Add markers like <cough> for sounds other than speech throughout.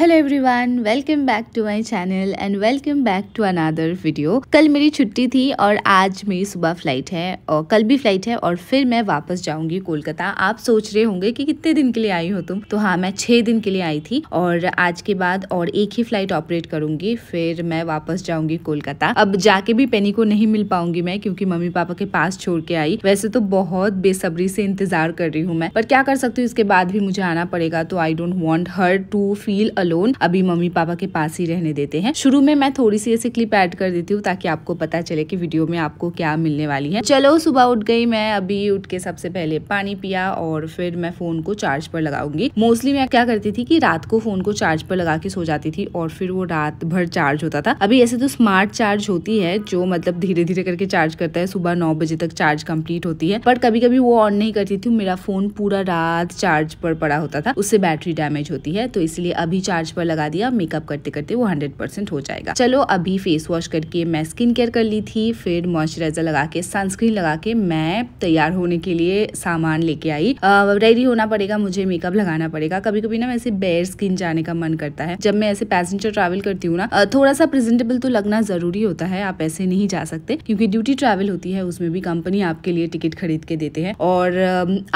hello everyone welcome back to my channel and welcome back to another video कल मेरी छुट्टी थी और आज मेरी सुबह फ्लाइट है और कल भी फ्लाइट है और फिर मैं वापस जाऊंगी कोलकाता आप सोच रहे होंगे कि कितने दिन के लिए आई हो तुम तो हाँ मैं छः दिन के लिए आई थी और आज के बाद और एक ही फ्लाइट ऑपरेट करूंगी फिर मैं वापस जाऊंगी कोलकाता अब जाके भी पेनी को नहीं मिल पाऊंगी मैं क्योंकि मम्मी पापा के पास छोड़ के आई वैसे तो बहुत बेसब्री से इंतजार कर रही हूँ मैं पर क्या कर सकती हूँ इसके बाद भी मुझे आना पड़ेगा तो I don't want her to feel alone अभी मम्मी पापा के पास ही रहने देते हैं शुरू में मैं थोड़ी सी ऐसी क्लिप ऐड कर देती हूँ ताकि आपको पता चले कि वीडियो में आपको क्या मिलने वाली है चलो सुबह उठ गई मैं अभी उठ के सबसे पहले पानी पिया और फिर मैं फोन को चार्ज पर लगाऊंगी मोस्टली मैं क्या करती थी की रात को फोन को चार्ज पर लगा के सो जाती थी और फिर वो रात भर चार्ज होता था अभी ऐसे तो स्मार्ट चार्ज होती है जो मतलब धीरे धीरे करके चार्ज करता है सुबह नौ बजे तक चार्ज कंप्लीट होती है पर कभी कभी वो ऑन नहीं करती थी मेरा फोन पूरा रात चार्ज पर पड़ा होता था उससे बैटरी डैमेज होती है तो इसलिए अभी चार्ज चार्ज पर लगा दिया मेकअप करते करते वो हंड्रेड परसेंट हो जाएगा चलो अभी फेस वॉश करके मैं स्किन केयर कर ली थी फिर मॉइस्चराइजर लगा के सनस्क्रीन लगा के मैं तैयार होने के लिए सामान लेके आई रेडी होना पड़ेगा मुझे मेकअप लगाना पड़ेगा कभी कभी ना वैसे बेयर स्किन जाने का मन करता है जब मैं ऐसे पैसेंजर ट्रैवल करती हूँ ना थोड़ा सा प्रेजेंटेबल तो लगना जरूरी होता है आप ऐसे नहीं जा सकते क्योंकि ड्यूटी ट्रैवल होती है उसमें भी कंपनी आपके लिए टिकट खरीद के देते हैं और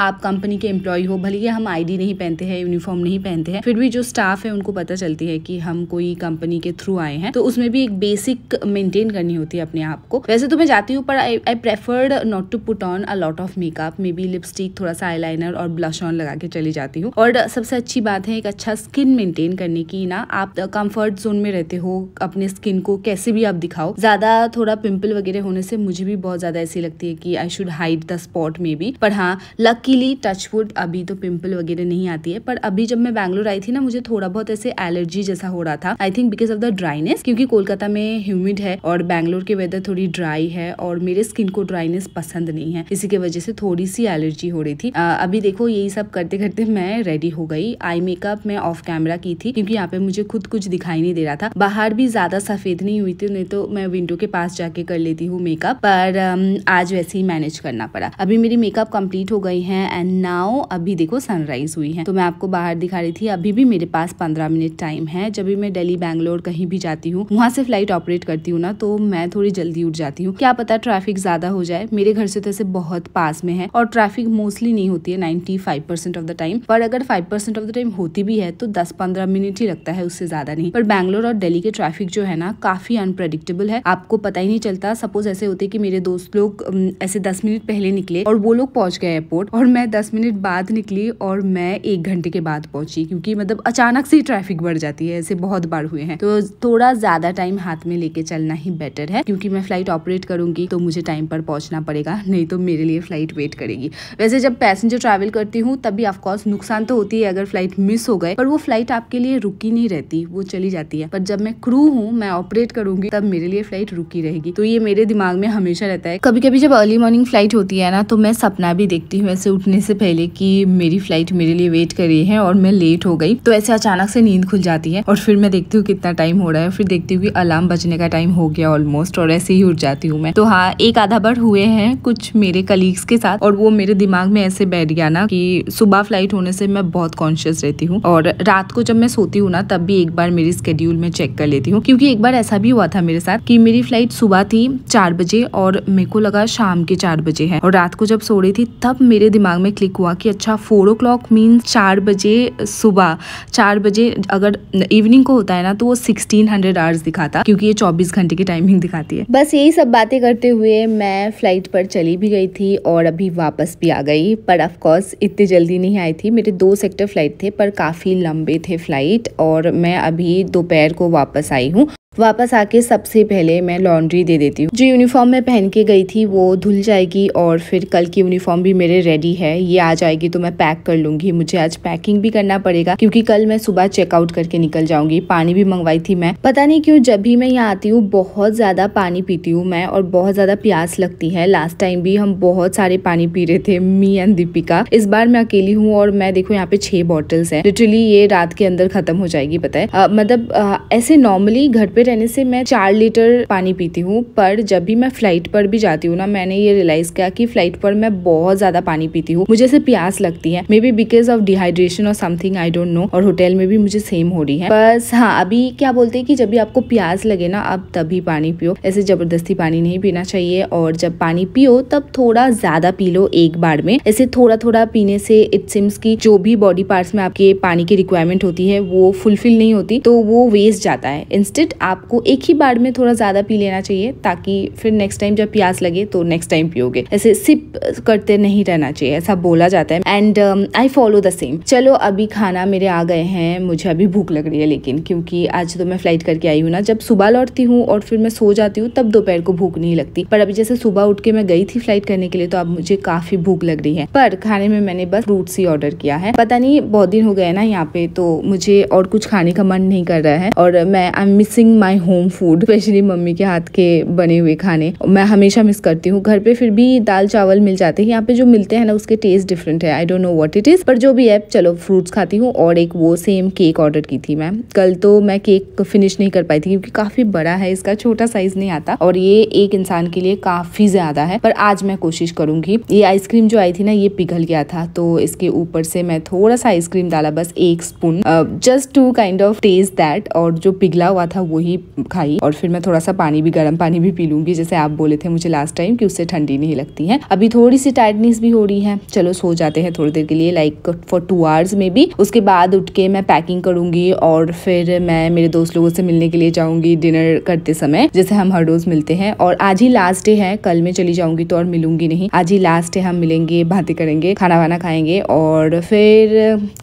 आप कंपनी के एम्प्लॉय हो भले ही हम आईडी नहीं पहनते हैं यूनिफॉर्म नहीं पहनते हैं फिर भी जो स्टाफ है उनको उनको पता चलती है कि हम कोई कंपनी के थ्रू आए हैं तो उसमें भी एक बेसिक मेंटेन करनी होती है अपने आप को वैसे तो मैं जाती हूँ पर I preferred not to put on a lot of makeup maybe बी लिपस्टिक थोड़ा सा आई और ब्लश ऑन लगा के चली जाती हूँ और सबसे अच्छी बात है एक अच्छा स्किन मेंटेन करने की ना आप कंफर्ट जोन में रहते हो अपने स्किन को कैसे भी आप दिखाओ ज्यादा थोड़ा पिंपल वगैरह होने से मुझे भी बहुत ज्यादा ऐसी लगती है कि I should hide the spot maybe बी पर हाँ लकीली टचवुड अभी तो पिंपल वगैरह नहीं आती है पर अभी जब मैं बैंगलोर आई थी ना मुझे थोड़ा बहुत तरह से एलर्जी जैसा हो रहा था I think because of the dryness क्योंकि कोलकाता में ह्यूमिड है और बैंगलोर के वेदर थोड़ी ड्राई है और मेरे स्किन को ड्राइनेस पसंद नहीं है इसी के वजह से थोड़ी सी एलर्जी हो रही थी आ, अभी देखो यही सब करते करते मैं रेडी हो गई आई मेकअप मैं ऑफ कैमरा की थी क्योंकि यहाँ पे मुझे खुद कुछ दिखाई नहीं दे रहा था बाहर भी ज्यादा सफेद नहीं हुई थी नहीं तो मैं विंडो के पास जाके कर लेती हूँ मेकअप पर आज वैसे ही मैनेज करना पड़ा अभी मेरी मेकअप कम्प्लीट हो गई है एंड नाउ अभी देखो सनराइज हुई है तो मैं आपको बाहर दिखा रही थी अभी भी मेरे पास पंद्रह पंद्रह मिनट टाइम है जब भी मैं दिल्ली बैंगलोर कहीं भी जाती हूँ वहाँ से फ्लाइट ऑपरेट करती हूँ ना तो मैं थोड़ी जल्दी उठ जाती हूँ क्या पता ट्रैफिक ज्यादा हो जाए मेरे घर से तो ऐसे बहुत पास में है और ट्रैफिक मोस्टली नहीं होती है नाइन्टी ऑफ द टाइम पर अगर फाइव ऑफ द टाइम होती भी है तो दस पंद्रह मिनट ही लगता है उससे ज्यादा नहीं पर बैंगलोर और डेली के ट्रैफिक जो है ना काफी अनप्रडिक्टेबल है आपको पता ही नहीं चलता सपोज ऐसे होते कि मेरे दोस्त लोग ऐसे दस मिनट पहले निकले और वो लोग पहुंच गए एयरपोर्ट और मैं दस मिनट बाद निकली और मैं एक घंटे के बाद पहुंची क्योंकि मतलब अचानक से ही ट्रैफिक बढ़ जाती है ऐसे बहुत बार हुए हैं तो थोड़ा ज्यादा टाइम हाथ में लेके चलना ही बेटर है क्योंकि मैं फ्लाइट ऑपरेट करूंगी तो मुझे टाइम पर पहुंचना पड़ेगा नहीं तो मेरे लिए फ्लाइट वेट करेगी वैसे जब पैसेंजर ट्रैवल करती हूँ तभी ऑफकोर्स नुकसान तो होती है अगर फ्लाइट मिस हो गए पर वो फ्लाइट आपके लिए रुकी नहीं रहती वो चली जाती है पर जब मैं क्रू हूँ मैं ऑपरेट करूंगी तब मेरे लिए फ्लाइट रुकी रहेगी तो ये मेरे दिमाग में हमेशा रहता है कभी कभी जब अर्ली मॉर्निंग फ्लाइट होती है ना तो मैं सपना भी देखती हूँ ऐसे उठने से पहले की मेरी फ्लाइट मेरे लिए वेट कर रही है और मैं लेट हो गई तो ऐसे अचानक से नींद खुल जाती है और फिर मैं देखती हूँ कितना टाइम हो रहा है फिर देखती हूँ कि अलार्म बजने का टाइम हो गया ऑलमोस्ट और ऐसे ही उठ जाती हूँ मैं तो हाँ एक आधा बार हुए हैं कुछ मेरे कलीग्स के साथ और वो मेरे दिमाग में ऐसे बैठ गया ना कि सुबह फ्लाइट होने से मैं बहुत कॉन्शियस रहती हूँ और रात को जब मैं सोती हूँ ना तब भी एक बार मेरी स्केड्यूल में चेक कर लेती हूँ क्योंकि एक बार ऐसा भी हुआ था मेरे साथ कि मेरी फ्लाइट सुबह थी चार बजे और मेरे को लगा शाम के चार बजे है और रात को जब सो रही थी तब मेरे दिमाग में क्लिक हुआ कि अच्छा फोर ओ क्लॉक मीन्स चार बजे सुबह चार बजे अगर इवनिंग को होता है ना तो वो सिक्सटीन हंड्रेड आवर्स दिखाता क्योंकि ये चौबीस घंटे की टाइमिंग दिखाती है बस यही सब बातें करते हुए मैं फ्लाइट पर चली भी गई थी और अभी वापस भी आ गई पर ऑफकोर्स इतनी जल्दी नहीं आई थी मेरे दो सेक्टर फ्लाइट थे पर काफ़ी लंबे थे फ्लाइट और मैं अभी दोपहर को वापस आई हूँ वापस आके सबसे पहले मैं लॉन्ड्री दे देती हूँ जो यूनिफॉर्म मैं पहन के गई थी वो धुल जाएगी और फिर कल की यूनिफॉर्म भी मेरे रेडी है ये आ जाएगी तो मैं पैक कर लूंगी मुझे आज पैकिंग भी करना पड़ेगा क्योंकि कल मैं सुबह चेकआउट करके निकल जाऊंगी पानी भी मंगवाई थी मैं पता नहीं क्यों जब भी मैं यहाँ आती हूँ बहुत ज़्यादा पानी पीती हूँ मैं और बहुत ज़्यादा प्यास लगती है लास्ट टाइम भी हम बहुत सारे पानी पी रहे थे मी एंड दीपिका इस बार मैं अकेली हूँ और मैं देखो यहाँ पे छह बॉटल्स है लिटरली ये रात के अंदर खत्म हो जाएगी पता है मतलब ऐसे नॉर्मली घर पे रहने से मैं चार लीटर पानी पीती हूँ पर जब भी मैं फ्लाइट पर भी जाती हूँ ना मैंने ये रियलाइज किया कि फ्लाइट पर मैं बहुत ज्यादा पानी पीती हूँ मुझे से प्यास लगती है maybe because of dehydration और समथिंग आई डोंट नो और होटल में भी मुझे सेम हो रही है बस हाँ अभी क्या बोलते हैं कि जब भी आपको प्यास लगे ना अब तभी पानी पियो ऐसे जबरदस्ती पानी नहीं पीना चाहिए और जब पानी पियो तब थोड़ा ज्यादा पी लो एक बार में ऐसे थोड़ा थोड़ा पीने से इट सिम्स की जो भी बॉडी पार्ट्स में आपके पानी की रिक्वायरमेंट होती है वो फुलफिल नहीं होती तो वो वेस्ट जाता है इंस्टेंट आप आपको एक ही बार में थोड़ा ज़्यादा पी लेना चाहिए ताकि फिर नेक्स्ट टाइम जब प्यास लगे तो नेक्स्ट टाइम पियोगे ऐसे सिप करते नहीं रहना चाहिए ऐसा बोला जाता है and I follow the same चलो अभी खाना मेरे आ गए हैं मुझे अभी भूख लग रही है लेकिन क्योंकि आज तो मैं फ्लाइट करके आई हूँ ना जब सुबह लौटती हूँ और फिर मैं सो जाती हूँ तब दोपहर को भूख नहीं लगती पर अभी जैसे सुबह उठ के मैं गई थी फ्लाइट करने के लिए तो अब मुझे काफी भूख लग रही है पर खाने में मैंने बस फ्रूट ही ऑर्डर किया है पता नहीं बहुत दिन हो गए ना यहाँ पे तो मुझे और कुछ खाने का मन नहीं कर रहा है और मैं I am missing my home food specially मम्मी के हाथ के बने हुए खाने मैं हमेशा मिस करती हूँ घर पे फिर भी दाल चावल मिल जाते हैं यहाँ पे जो मिलते हैं ना उसके टेस्ट डिफरेंट है I don't know what it is पर जो भी है चलो फ्रूट्स खाती हूँ और एक वो सेम केक ऑर्डर की थी मैं कल तो मैं केक फिनिश नहीं कर पाई थी क्योंकि काफी बड़ा है इसका छोटा साइज नहीं आता और ये एक इंसान के लिए काफी ज्यादा है पर आज मैं कोशिश करूंगी ये आइसक्रीम जो आई थी ना ये पिघल गया था तो इसके ऊपर से मैं थोड़ा सा आइसक्रीम डाला बस एक spoon just to kind of taste that और जो पिघला हुआ था वो ही खाई और फिर मैं थोड़ा सा पानी भी गर्म पानी भी पी लूंगी जैसे आप बोले थे मुझे लास्ट टाइम कि उससे ठंडी नहीं लगती है अभी थोड़ी सी टाइटनेस भी हो रही है चलो सो जाते हैं थोड़ी देर के लिए लाइक फॉर टू आवर्स में भी उसके बाद उठ के मैं पैकिंग करूंगी और फिर मैं मेरे दोस्त लोगों से मिलने के लिए जाऊंगी डिनर करते समय जैसे हम हर रोज मिलते हैं और आज ही लास्ट डे है कल मैं चली जाऊंगी तो और मिलूंगी नहीं आज ही लास्ट डे हम मिलेंगे बातें करेंगे खाना वाना खाएंगे और फिर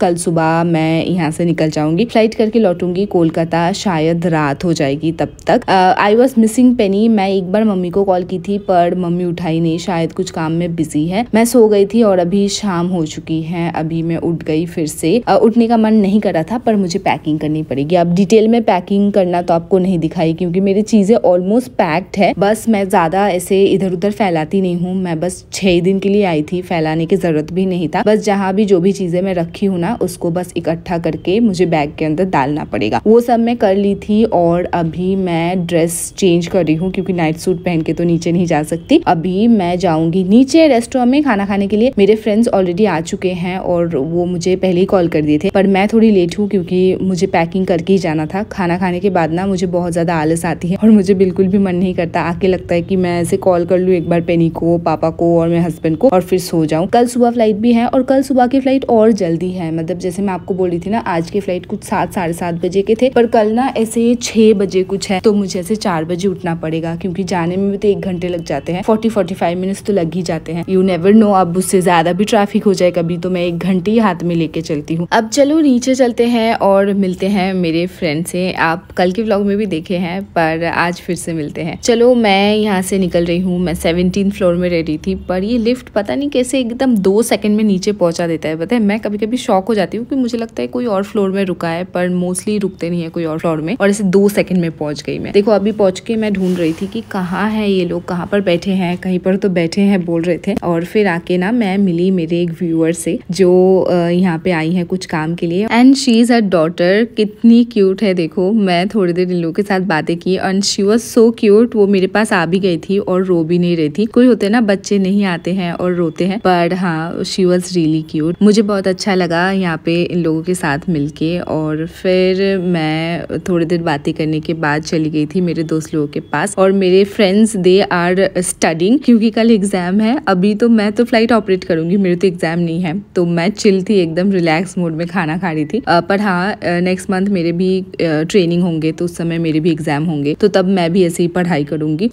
कल सुबह मैं यहाँ से निकल जाऊंगी फ्लाइट करके लौटूंगी कोलकाता शायद रात हो हो जाएगी तब तक आई वॉज मिसिंग पेनी मैं एक बार मम्मी को कॉल की थी पर मम्मी उठाई नहीं शायद कुछ काम में बिजी है मैं सो गई थी और अभी शाम हो चुकी है अभी मैं उठ गई फिर से आ, उठने का मन नहीं कर रहा था पर मुझे पैकिंग करनी पड़ेगी अब डिटेल में पैकिंग करना तो आपको नहीं दिखाई क्योंकि मेरी चीजें ऑलमोस्ट पैक्ड है बस मैं ज्यादा ऐसे इधर उधर फैलाती नहीं हूँ मैं बस छह दिन के लिए आई थी फैलाने की जरूरत भी नहीं था बस जहाँ भी जो भी चीजें मैं रखी हूँ ना उसको बस इकट्ठा करके मुझे बैग के अंदर डालना पड़ेगा वो सब मैं कर ली थी और और अभी मैं ड्रेस चेंज कर रही हूँ क्योंकि नाइट सूट पहन के तो नीचे नहीं जा सकती अभी मैं जाऊंगी नीचे रेस्टोरेंट में खाना खाने के लिए मेरे फ्रेंड्स ऑलरेडी आ चुके हैं और वो मुझे पहले ही कॉल कर दिए थे पर मैं थोड़ी लेट हूँ क्योंकि मुझे पैकिंग करके ही जाना था खाना खाने के बाद ना मुझे बहुत ज़्यादा आलस आती है और मुझे बिल्कुल भी मन नहीं करता आके लगता है की मैं ऐसे कॉल कर लू एक बार पेनी को पापा को और मेरे हस्बैंड को और फिर सो जाऊँ कल सुबह फ्लाइट भी है और कल सुबह की फ्लाइट और जल्दी है मतलब जैसे मैं आपको बोल रही थी ना आज की फ्लाइट कुछ सात साढ़े सात बजे के थे पर कल ना ऐसे छह बजे कुछ है तो मुझे ऐसे चार बजे उठना पड़ेगा क्योंकि जाने में भी तो एक घंटे लग जाते हैं फोर्टी फोर्टी फाइव मिनट्स तो लग ही जाते हैं यू नेवर नो अब उससे ज़्यादा भी ट्रैफिक हो जाए कभी तो मैं एक घंटे ही हाथ में लेके चलती हूँ अब चलो नीचे चलते हैं और मिलते हैं मेरे फ्रेंड से आप कल के ब्लॉग में भी देखे हैं पर आज फिर से मिलते हैं चलो मैं यहाँ से निकल रही हूँ मैं सेवनटीन फ्लोर में रह रही थी पर ये लिफ्ट पता नहीं कैसे एकदम दो सेकंड में नीचे पहुंचा देता है पता है मैं कभी कभी शॉक हो जाती हूँ कि मुझे लगता है कोई और फ्लोर में रुका है पर मोस्टली रुकते नहीं है कोई और फ्लोर में और ऐसे दो सेकंड सेकंड में पहुंच गई मैं देखो अभी पहुंच के मैं ढूंढ रही थी कि कहाँ है ये लोग कहाँ पर बैठे हैं कहीं पर तो बैठे हैं बोल रहे थे और फिर आके ना मैं मिली मेरे एक व्यूअर से जो यहाँ पे आई है कुछ काम के लिए and she is a daughter कितनी क्यूट है देखो मैं थोड़ी देर इन लोगों के साथ बातें की and she was so cute वो मेरे पास आ भी गई थी और रो भी नहीं रही थी कोई होते ना बच्चे नहीं आते हैं और रोते हैं पर हाँ शी वॉज रियली क्यूट मुझे बहुत अच्छा लगा यहाँ पे इन लोगों के साथ मिलके और फिर मैं थोड़ी देर बातें करने लेने के बाद चली गई थी मेरे दोस्त लोगों के पास और मेरे फ्रेंड्स दे आर स्टडिंग क्योंकि कल एग्जाम है अभी तो मैं तो फ्लाइट ऑपरेट करूंगी मेरे तो एग्जाम नहीं है तो मैं चिल थी एकदम रिलैक्स मूड में खाना खा रही थी पर हाँ नेक्स्ट मंथ मेरे भी ट्रेनिंग होंगे तो उस समय मेरे भी एग्जाम होंगे तो तब मैं भी ऐसे ही पढ़ाई करूंगी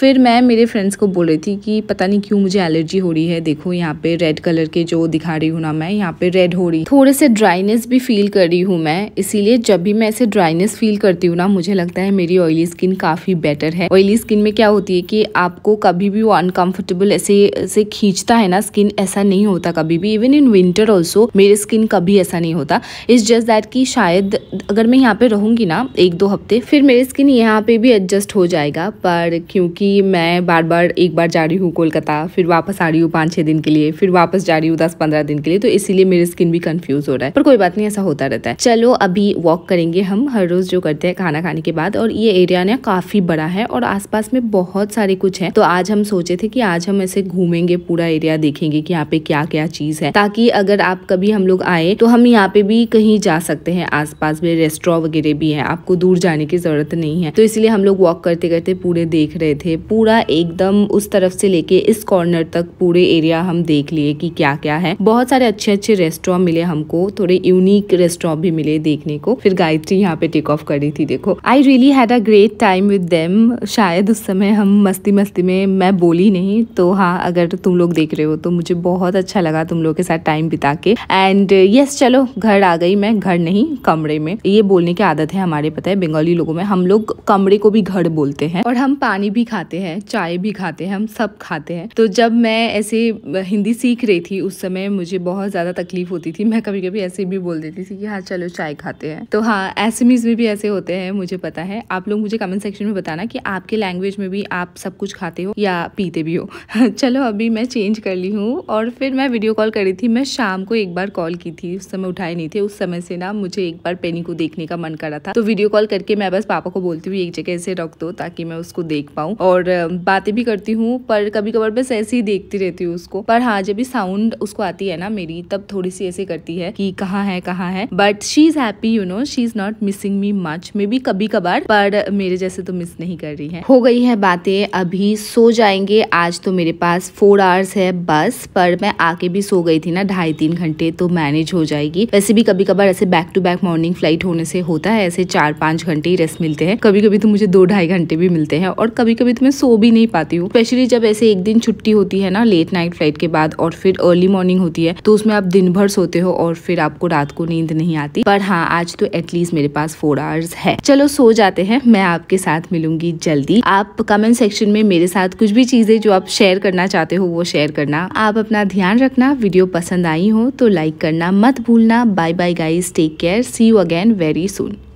फिर मैं मेरे फ्रेंड्स को बोल रही थी कि पता नहीं क्यों मुझे एलर्जी हो रही है देखो यहाँ पे रेड कलर के जो दिखा रही हूँ ना मैं यहाँ पे रेड हो रही थोड़े से ड्राइनेस भी फील कर रही हूँ मैं इसीलिए जब भी मैं ऐसे ड्राइनेस फील करती हूँ ना मुझे मुझे लगता है मेरी ऑयली स्किन काफ़ी बेटर है ऑयली स्किन में क्या होती है कि आपको कभी भी वो अनकम्फर्टेबल ऐसे ऐसे खींचता है ना स्किन ऐसा नहीं होता कभी भी इवन इन विंटर ऑल्सो मेरी स्किन कभी ऐसा नहीं होता इस जस्ट दैट कि शायद अगर मैं यहाँ पे रहूँगी ना एक दो हफ्ते फिर मेरी स्किन यहाँ पे भी एडजस्ट हो जाएगा पर क्योंकि मैं बार बार एक बार जा रही हूँ कोलकाता फिर वापस आ रही हूँ पाँच छः दिन के लिए फिर वापस जा रही हूँ दस पंद्रह दिन के लिए तो इसीलिए मेरी स्किन भी कन्फ्यूज हो रहा है पर कोई बात नहीं ऐसा होता रहता है चलो अभी वॉक करेंगे हम हर रोज जो करते हैं खाना खाने दिखाने के बाद और ये एरिया ना काफ़ी बड़ा है और आसपास में बहुत सारे कुछ है तो आज हम सोचे थे कि आज हम ऐसे घूमेंगे पूरा एरिया देखेंगे कि यहाँ पे क्या क्या चीज है ताकि अगर आप कभी हम लोग आए तो हम यहाँ पे भी कहीं जा सकते हैं आसपास में रेस्टोर वगैरह भी है आपको दूर जाने की जरूरत नहीं है तो इसलिए हम लोग वॉक करते करते पूरे देख रहे थे पूरा एकदम उस तरफ से लेके इस कॉर्नर तक पूरे एरिया हम देख लिए कि क्या क्या है बहुत सारे अच्छे अच्छे रेस्टोरेंट मिले हमको थोड़े यूनिक रेस्टोरेंट भी मिले देखने को फिर गायत्री यहाँ पे टेक ऑफ कर रही थी देखो I really had a great time with them शायद उस समय हम मस्ती मस्ती में मैं बोली नहीं तो हाँ अगर तुम लोग देख रहे हो तो मुझे बहुत अच्छा लगा तुम लोग के साथ टाइम बिता के एंड यस चलो घर आ गई मैं घर नहीं कमरे में ये बोलने की आदत है हमारे पता है बंगाली लोगों में हम लोग कमरे को भी घर बोलते हैं और हम पानी भी खाते हैं चाय भी खाते हैं हम सब खाते हैं तो जब मैं ऐसे हिंदी सीख रही थी उस समय मुझे बहुत ज़्यादा तकलीफ होती थी मैं कभी कभी ऐसे भी बोल देती थी कि हाँ चलो चाय खाते हैं तो हाँ एसमीज में भी ऐसे होते हैं मुझे पता है आप लोग मुझे कमेंट सेक्शन में बताना कि आपके लैंग्वेज में भी आप सब कुछ खाते हो या पीते भी हो <laughs> चलो अभी मैं चेंज कर ली हूँ और फिर मैं वीडियो कॉल करी थी मैं शाम को एक बार कॉल की थी उस समय उठाए नहीं थे उस समय से ना मुझे एक बार पेनी को देखने का मन करा था तो वीडियो कॉल करके मैं बस पापा को बोलती हूँ एक जगह से रख दो ताकि मैं उसको देख पाऊँ और बातें भी करती हूँ पर कभी कभार बस ऐसे ही देखती रहती हूँ उसको पर हाँ जब भी साउंड उसको आती है ना मेरी तब थोड़ी सी ऐसे करती है कि कहाँ है कहाँ है but she is happy you know she is not missing me much maybe बी कभी कभार पर मेरे जैसे तो मिस नहीं कर रही है हो गई है बातें अभी सो जाएंगे आज तो मेरे पास फोर आवर्स है बस पर मैं आके भी सो गई थी ना ढाई तीन घंटे तो मैनेज हो जाएगी वैसे भी कभी कभार ऐसे back to back morning flight होने से होता है ऐसे चार पांच घंटे ही रेस्ट मिलते हैं कभी कभी तो मुझे दो ढाई घंटे भी मिलते हैं और कभी कभी तो मैं सो भी नहीं पाती हूँ स्पेशली जब ऐसे एक दिन छुट्टी होती है ना लेट नाइट फ्लाइट के बाद और फिर अर्ली मॉर्निंग होती है तो उसमें आप दिन भर सोते हो और फिर आपको रात को नींद नहीं आती पर हाँ आज तो एटलीस्ट मेरे पास फोर आवर्स है चलो चलो सो जाते हैं मैं आपके साथ मिलूंगी जल्दी आप कमेंट सेक्शन में मेरे साथ कुछ भी चीजें जो आप शेयर करना चाहते हो वो शेयर करना आप अपना ध्यान रखना वीडियो पसंद आई हो तो लाइक करना मत भूलना bye bye guys take care see you again very soon